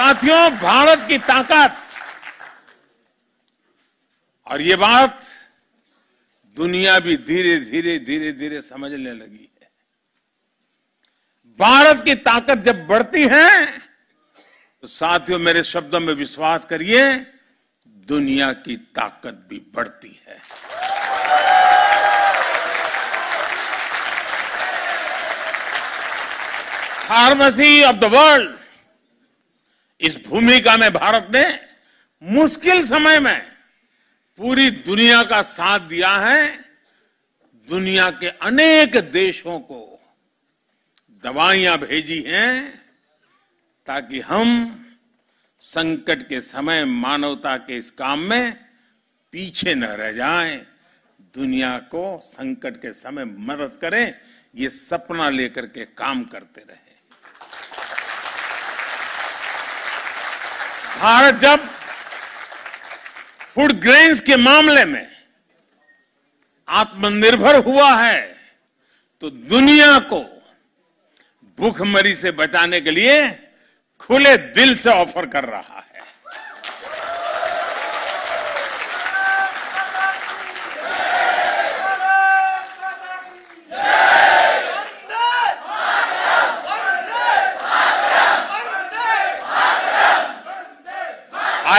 साथियों भारत की ताकत और ये बात दुनिया भी धीरे धीरे धीरे धीरे समझने लगी है भारत की ताकत जब बढ़ती है तो साथियों मेरे शब्दों में विश्वास करिए दुनिया की ताकत भी बढ़ती है फार्मेसी ऑफ द वर्ल्ड इस भूमिका में भारत ने मुश्किल समय में पूरी दुनिया का साथ दिया है दुनिया के अनेक देशों को दवाइयां भेजी हैं ताकि हम संकट के समय मानवता के इस काम में पीछे न रह जाएं, दुनिया को संकट के समय मदद करें ये सपना लेकर के काम करते रहें भारत जब फूड ग्रेन्स के मामले में आत्मनिर्भर हुआ है तो दुनिया को भूखमरी से बचाने के लिए खुले दिल से ऑफर कर रहा है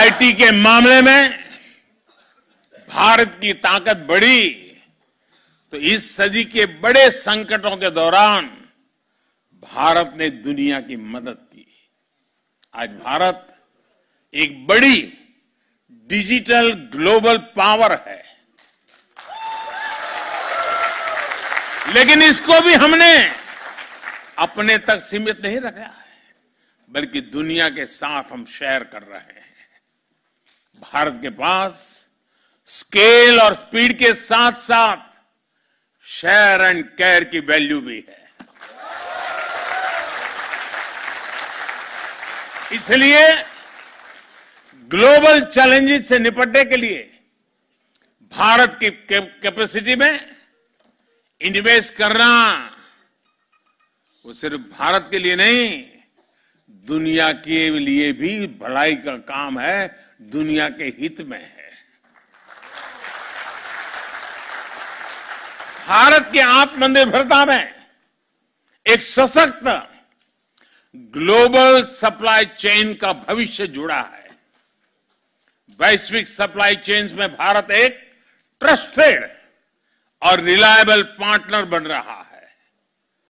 आईटी के मामले में भारत की ताकत बढ़ी तो इस सदी के बड़े संकटों के दौरान भारत ने दुनिया की मदद की आज भारत एक बड़ी डिजिटल ग्लोबल पावर है लेकिन इसको भी हमने अपने तक सीमित नहीं रखा है बल्कि दुनिया के साथ हम शेयर कर रहे हैं भारत के पास स्केल और स्पीड के साथ साथ शेयर एंड केयर की वैल्यू भी है इसलिए ग्लोबल चैलेंजेस से निपटने के लिए भारत की कैपेसिटी में इन्वेस्ट करना वो सिर्फ भारत के लिए नहीं दुनिया के लिए भी भलाई का काम है दुनिया के हित में है भारत की आत्मनिर्भरता में एक सशक्त ग्लोबल सप्लाई चेन का भविष्य जुड़ा है वैश्विक सप्लाई चेन्स में भारत एक ट्रस्टेड और रिलायबल पार्टनर बन रहा है